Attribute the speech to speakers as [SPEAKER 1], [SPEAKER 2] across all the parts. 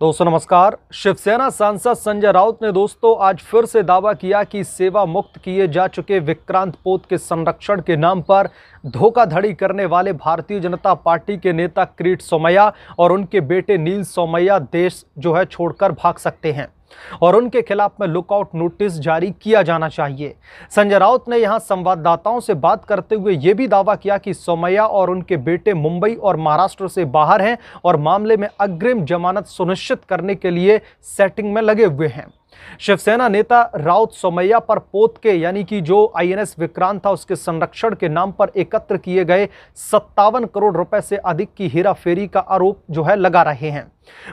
[SPEAKER 1] दोस्तों नमस्कार शिवसेना सांसद संजय राउत ने दोस्तों आज फिर से दावा किया कि सेवा मुक्त किए जा चुके विक्रांत पोत के संरक्षण के नाम पर धोखाधड़ी करने वाले भारतीय जनता पार्टी के नेता क्रीट सोमैया और उनके बेटे नील सोमैया देश जो है छोड़कर भाग सकते हैं और उनके खिलाफ में लुकआउट नोटिस जारी किया जाना चाहिए संजय राउत ने यहां संवाददाताओं से बात करते हुए यह भी दावा किया कि सोमैया और उनके बेटे मुंबई और महाराष्ट्र से बाहर हैं और मामले में अग्रिम जमानत सुनिश्चित करने के लिए सेटिंग में लगे हुए हैं शिवसेना नेता राउत सोमैया पर पोत के यानी कि जो आईएनएस विक्रांत था उसके संरक्षण के नाम पर एकत्र किए गए सत्तावन करोड़ रुपए से अधिक की हेराफेरी का आरोप जो है लगा रहे हैं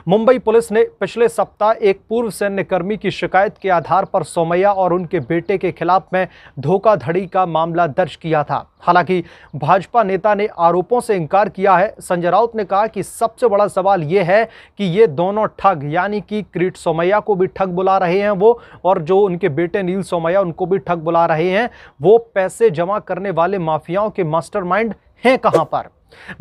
[SPEAKER 1] मुंबई पुलिस ने पिछले सप्ताह एक पूर्व सैन्यकर्मी की शिकायत के आधार पर सोमैया और उनके बेटे के खिलाफ में धोखाधड़ी का मामला दर्ज किया था हालांकि भाजपा नेता ने आरोपों से इनकार किया है संजय राउत ने कहा कि सबसे बड़ा सवाल यह है कि ये दोनों ठग यानी कि क्रीट सोमैया को भी ठग बुला रहे हैं वो और जो उनके बेटे नील सोमैया उनको भी ठग बुला रहे हैं वो पैसे जमा करने वाले माफियाओं के मास्टर हैं कहाँ पर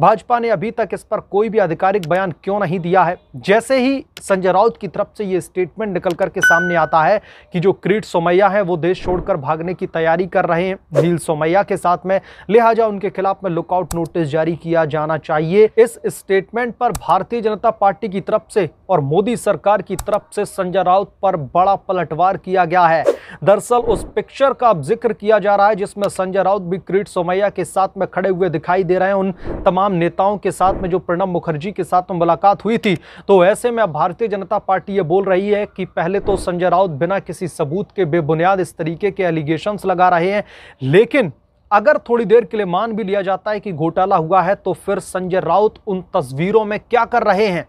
[SPEAKER 1] भाजपा ने अभी तक इस पर कोई भी आधिकारिक बयान क्यों नहीं दिया है जैसे ही संजय राउत की तरफ से ये स्टेटमेंट निकल करके सामने आता है कि जो क्रीट सोमैया है वो देश छोड़कर भागने की तैयारी कर रहे हैं नील सोमैया के साथ में लिहाजा उनके खिलाफ में लुकआउट नोटिस जारी किया जाना चाहिए इस स्टेटमेंट पर भारतीय जनता पार्टी की तरफ से और मोदी सरकार की तरफ से संजय राउत पर बड़ा पलटवार किया गया है दरअसल उस पिक्चर का अब जिक्र किया जा रहा है जिसमें संजय राउत भी क्रीट सोमैया के साथ में खड़े हुए दिखाई दे रहे हैं उन तमाम नेताओं के साथ में जो प्रणब मुखर्जी के साथ में मुलाकात हुई थी तो ऐसे में अब भारतीय जनता पार्टी ये बोल रही है कि पहले तो संजय राउत बिना किसी सबूत के बेबुनियाद इस तरीके के एलिगेशन लगा रहे हैं लेकिन अगर थोड़ी देर के लिए मान भी लिया जाता है कि घोटाला हुआ है तो फिर संजय राउत उन तस्वीरों में क्या कर रहे हैं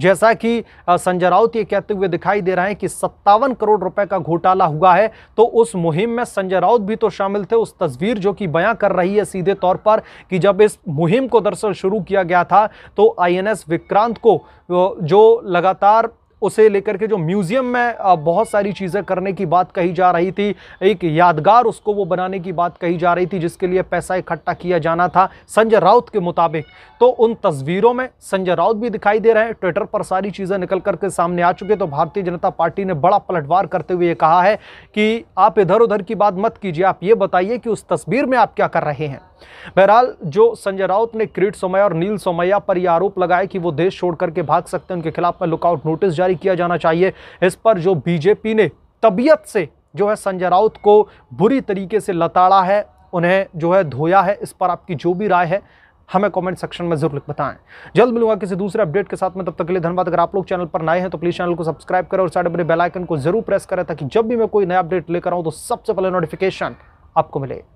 [SPEAKER 1] जैसा कि संजय राउत ये कहते हुए दिखाई दे रहे हैं कि सत्तावन करोड़ रुपए का घोटाला हुआ है तो उस मुहिम में संजय राउत भी तो शामिल थे उस तस्वीर जो कि बयां कर रही है सीधे तौर पर कि जब इस मुहिम को दरअसल शुरू किया गया था तो आई विक्रांत को जो लगातार उसे लेकर के जो म्यूज़ियम में बहुत सारी चीज़ें करने की बात कही जा रही थी एक यादगार उसको वो बनाने की बात कही जा रही थी जिसके लिए पैसा इकट्ठा किया जाना था संजय राउत के मुताबिक तो उन तस्वीरों में संजय राउत भी दिखाई दे रहे हैं ट्विटर पर सारी चीज़ें निकल करके सामने आ चुके तो भारतीय जनता पार्टी ने बड़ा पलटवार करते हुए कहा है कि आप इधर उधर की बात मत कीजिए आप ये बताइए कि उस तस्वीर में आप क्या कर रहे हैं बहरहाल जो संजय राउत ने क्रीट सोमैया और नील सोमैया पर यह आरोप लगाया कि वो देश छोड़ करके भाग सकते हैं उनके खिलाफ में लुकआउट नोटिस जारी जारी किया जाना चाहिए इस पर जो बीजेपी ने तबीयत से जो है संजय राउत को बुरी तरीके से लताड़ा है उन्हें जो है धोया है इस पर आपकी जो भी राय है हमें कमेंट सेक्शन में जरूर बताएं जल्द मिलूंगा किसी दूसरे अपडेट के साथ में तब तक के लिए धन्यवाद अगर आप लोग चैनल पर नए हैं तो प्लीज़ चैनल को सब्सक्राइब करें और साइड बेल बेलाइकन को जरूर प्रेस करें ताकि जब भी मैं कोई नया अपडेट लेकर आऊँ तो सबसे पहले नोटिफिकेशन आपको मिले